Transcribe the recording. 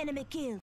Enemy kill.